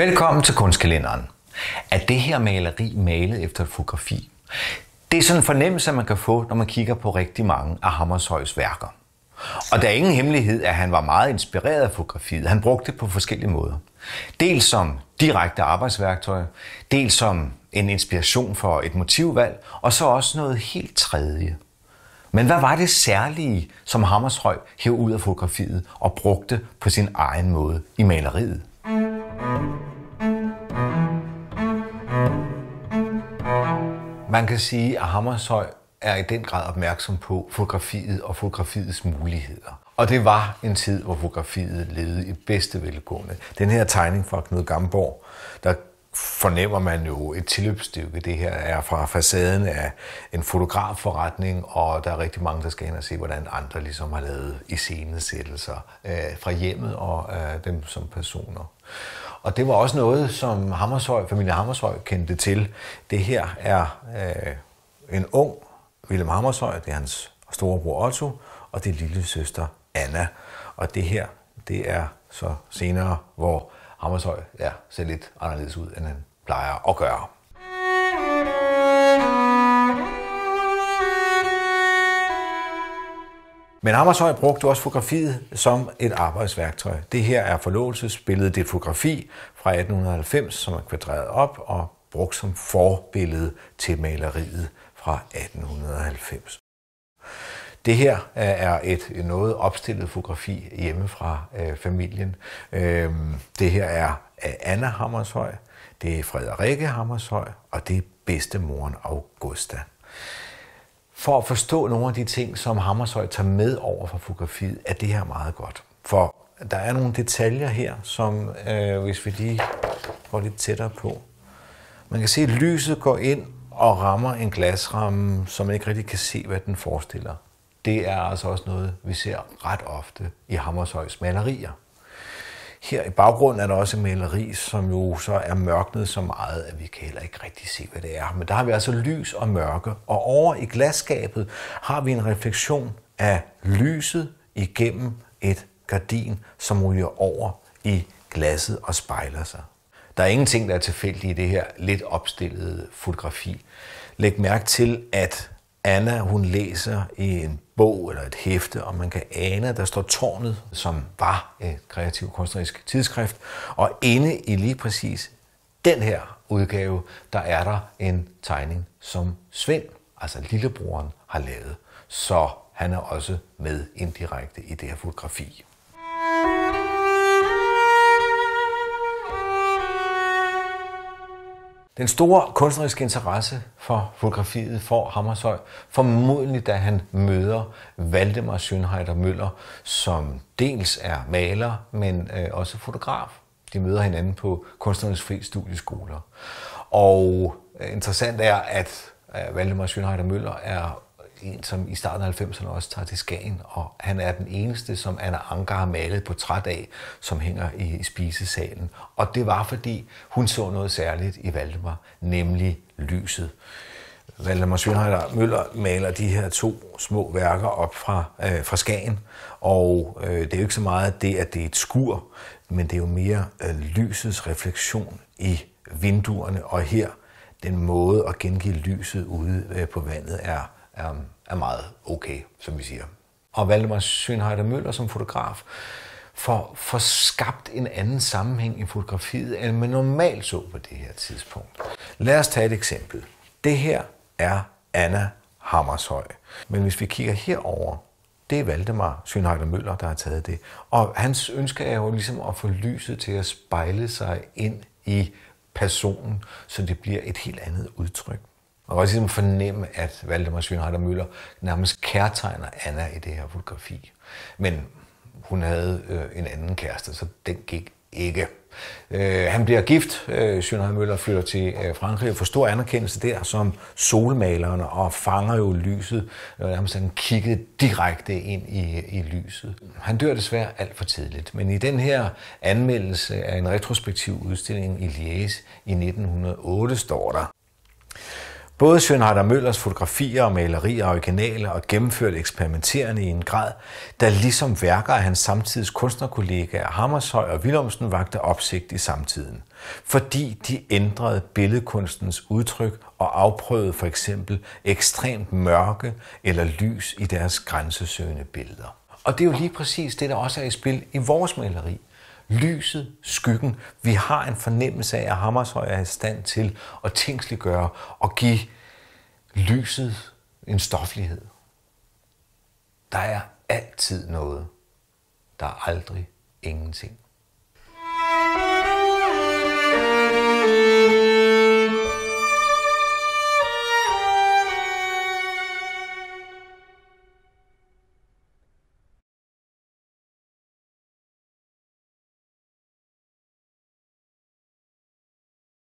Velkommen til kunstkalenderen. Er det her maleri malet efter et fotografi? Det er sådan en fornemmelse, man kan få, når man kigger på rigtig mange af Hammershøjs værker. Og der er ingen hemmelighed, at han var meget inspireret af fotografiet. Han brugte det på forskellige måder. Dels som direkte arbejdsværktøj, dels som en inspiration for et motivvalg, og så også noget helt tredje. Men hvad var det særlige, som Hammershøj hæv ud af fotografiet og brugte på sin egen måde i maleriet? thank you Man kan sige, at Hammershøj er i den grad opmærksom på fotografiet og fotografiets muligheder. Og det var en tid, hvor fotografiet levede i bedste velgående. Den her tegning fra Knud Gamborg, der fornemmer man jo et tilløbsstykke. Det her er fra facaden af en fotografforretning, og der er rigtig mange, der skal ind og se, hvordan andre ligesom har lavet iscenesættelser øh, fra hjemmet og øh, dem som personer. Og det var også noget, som Hammershøj, familie Hammershøj kendte til. Det her er øh, en ung Willem Hammershøj, det er hans storebror Otto, og det er lille søster Anna. Og det her, det er så senere, hvor Hammershøj ja, ser lidt anderledes ud, end han plejer at gøre. Men Hammershøi brugte også fotografiet som et arbejdsværktøj. Det her er forlåelsesbilledet, det er fotografi fra 1890, som er kvadreret op og brugt som forbillede til maleriet fra 1890. Det her er et noget opstillet fotografi hjemme fra øh, familien. Øhm, det her er Anna Hammershøi, det er Frederikke Hammershøi, og det er bedstemoren Augusta for at forstå nogle af de ting, som Hammershøi tager med over fra fotografiet, er det her meget godt. For der er nogle detaljer her, som øh, hvis vi lige går lidt tættere på. Man kan se, at lyset går ind og rammer en glasramme, som man ikke rigtig kan se, hvad den forestiller. Det er altså også noget, vi ser ret ofte i Hammershøis malerier. Her i baggrunden er der også maleri, som jo så er mørknet så meget, at vi kan heller ikke rigtig se, hvad det er. Men der har vi altså lys og mørke, og over i glasskabet har vi en refleksion af lyset igennem et gardin, som ryger over i glasset og spejler sig. Der er ingenting, der er tilfældigt i det her lidt opstillede fotografi. Læg mærke til, at Anna, hun læser i en bog eller et hæfte, og man kan ane, at der står Tårnet, som var et kreativ kunstnerisk tidsskrift. Og inde i lige præcis den her udgave, der er der en tegning, som Svend, altså lillebroren, har lavet. Så han er også med indirekte i det her fotografi. Den store kunstneriske interesse for fotografiet får Hammershøi formodentlig, da han møder Valdemar Schönheider Møller, som dels er maler, men øh, også fotograf. De møder hinanden på Kunstnernes Fri Studieskoler. Og øh, interessant er, at øh, Valdemar Schönheider Møller er en, som i starten af 90'erne også tager til Skagen, og han er den eneste, som Anna Anker har malet på træt af, som hænger i, i spisesalen. Og det var, fordi hun så noget særligt i Valdemar, nemlig lyset. Valdemar Schönheider Møller maler de her to små værker op fra, øh, fra Skagen, og øh, det er jo ikke så meget det, at det er et skur, men det er jo mere øh, lysets refleksion i vinduerne, og her den måde at gengive lyset ude øh, på vandet er er, er meget okay, som vi siger. Og Valdemar Sønheider Møller som fotograf får, får skabt en anden sammenhæng i fotografiet, end man normalt så på det her tidspunkt. Lad os tage et eksempel. Det her er Anna Hammershøj. Men hvis vi kigger herover, det er Valdemar Sønheider Møller, der har taget det. Og hans ønske er jo ligesom at få lyset til at spejle sig ind i personen, så det bliver et helt andet udtryk. Man kan også ligesom fornemme, at Valdemar Schönhardt og Møller nærmest kærtegner Anna i det her fotografi. Men hun havde øh, en anden kæreste, så den gik ikke. Øh, han bliver gift, øh, Schönhardt Møller flytter til øh, Frankrig og får stor anerkendelse der som solmaleren og fanger jo lyset. Øh, nærmest han kiggede direkte ind i, i lyset. Han dør desværre alt for tidligt, men i den her anmeldelse af en retrospektiv udstilling i Liège i 1908 står der, Både Schönhardt Møllers fotografier og malerier er originale og gennemført eksperimenterende i en grad, der ligesom værker af hans samtidens kunstnerkollegaer Hammershøj og Willumsen vagte opsigt i samtiden. Fordi de ændrede billedkunstens udtryk og afprøvede for eksempel ekstremt mørke eller lys i deres grænsesøgende billeder. Og det er jo lige præcis det, der også er i spil i vores maleri lyset, skyggen. Vi har en fornemmelse af, at Hammershøj er i stand til at tingsliggøre og give lyset en stoflighed. Der er altid noget. Der er aldrig ingenting.